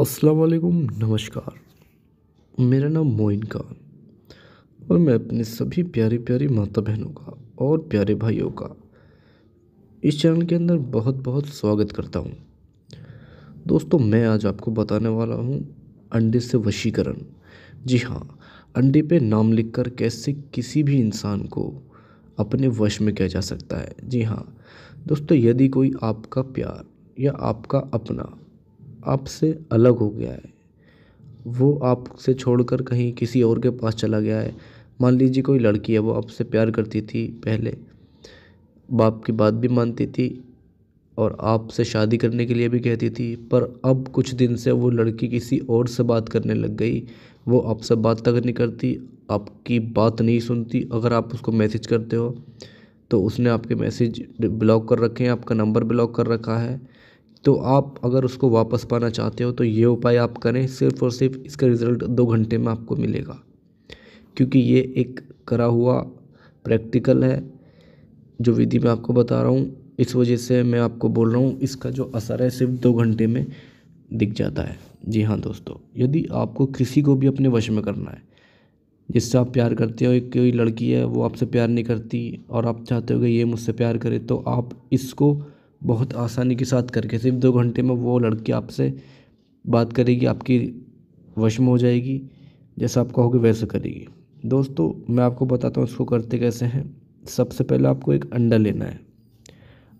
असलकुम नमस्कार मेरा नाम मोइन खान और मैं अपने सभी प्यारे प्यारे माता बहनों का और प्यारे भाइयों का इस चैनल के अंदर बहुत बहुत स्वागत करता हूँ दोस्तों मैं आज आपको बताने वाला हूँ अंडे से वशीकरण जी हाँ अंडे पे नाम लिखकर कैसे किसी भी इंसान को अपने वश में किया जा सकता है जी हाँ दोस्तों यदि कोई आपका प्यार या आपका अपना आपसे अलग हो गया है वो आपसे छोड़कर कहीं किसी और के पास चला गया है मान लीजिए कोई लड़की है वो आपसे प्यार करती थी पहले बाप की बात भी मानती थी और आपसे शादी करने के लिए भी कहती थी पर अब कुछ दिन से वो लड़की किसी और से बात करने लग गई वो आपसे बात तक नहीं करती आपकी बात नहीं सुनती अगर आप उसको मैसेज करते हो तो उसने आपके मैसेज ब्लॉक कर रखे हैं आपका नंबर ब्लॉक कर रखा है तो आप अगर उसको वापस पाना चाहते हो तो ये उपाय आप करें सिर्फ और सिर्फ इसका रिज़ल्ट दो घंटे में आपको मिलेगा क्योंकि ये एक करा हुआ प्रैक्टिकल है जो विधि मैं आपको बता रहा हूँ इस वजह से मैं आपको बोल रहा हूँ इसका जो असर है सिर्फ दो घंटे में दिख जाता है जी हाँ दोस्तों यदि आपको किसी को भी अपने वश में करना है जिससे आप प्यार करते हो एक कोई लड़की है वो आपसे प्यार नहीं करती और आप चाहते हो कि ये मुझसे प्यार करे तो आप इसको बहुत आसानी के साथ करके सिर्फ दो घंटे में वो लड़की आपसे बात करेगी आपकी वश में हो जाएगी जैसा आप कहोगे वैसे करेगी दोस्तों मैं आपको बताता हूँ इसको करते कैसे हैं सबसे पहले आपको एक अंडा लेना है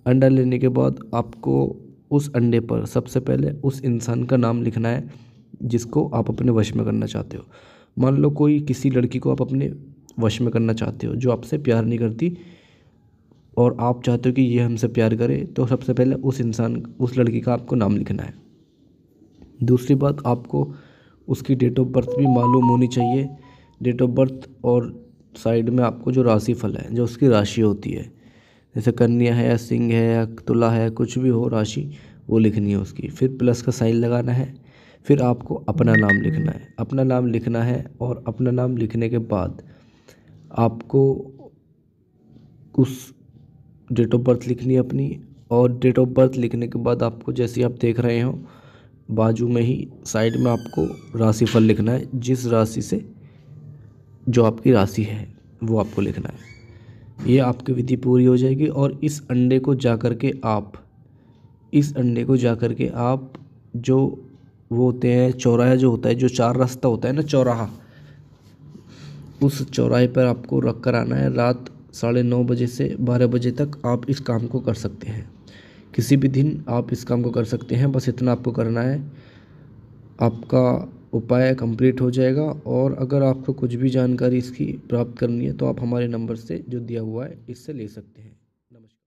अंडा लेने के बाद आपको उस अंडे पर सबसे पहले उस इंसान का नाम लिखना है जिसको आप अपने वश में करना चाहते हो मान लो कोई किसी लड़की को आप अपने वश में करना चाहते हो जो आपसे प्यार नहीं करती और आप चाहते हो कि ये हमसे प्यार करे तो सबसे पहले उस इंसान उस लड़की का आपको नाम लिखना है दूसरी बात आपको उसकी डेट ऑफ बर्थ भी मालूम होनी चाहिए डेट ऑफ बर्थ और साइड में आपको जो राशि फल है जो उसकी राशि होती है जैसे कन्या है या सिंह है या तुला है कुछ भी हो राशि वो लिखनी है उसकी फिर प्लस का साइन लगाना है फिर आपको अपना नाम लिखना है अपना नाम लिखना है और अपना नाम लिखने के बाद आपको उस डेट ऑफ बर्थ लिखनी है अपनी और डेट ऑफ बर्थ लिखने के बाद आपको जैसे आप देख रहे हो बाजू में ही साइड में आपको राशिफल लिखना है जिस राशि से जो आपकी राशि है वो आपको लिखना है ये आपकी विधि पूरी हो जाएगी और इस अंडे को जा कर के आप इस अंडे को जा कर के आप जो वो होते हैं चौराहा जो होता है जो चार रास्ता होता है ना चौराहा उस चौराहे पर आपको रख कर आना है रात साढ़े नौ बजे से बारह बजे तक आप इस काम को कर सकते हैं किसी भी दिन आप इस काम को कर सकते हैं बस इतना आपको करना है आपका उपाय कंप्लीट हो जाएगा और अगर आपको कुछ भी जानकारी इसकी प्राप्त करनी है तो आप हमारे नंबर से जो दिया हुआ है इससे ले सकते हैं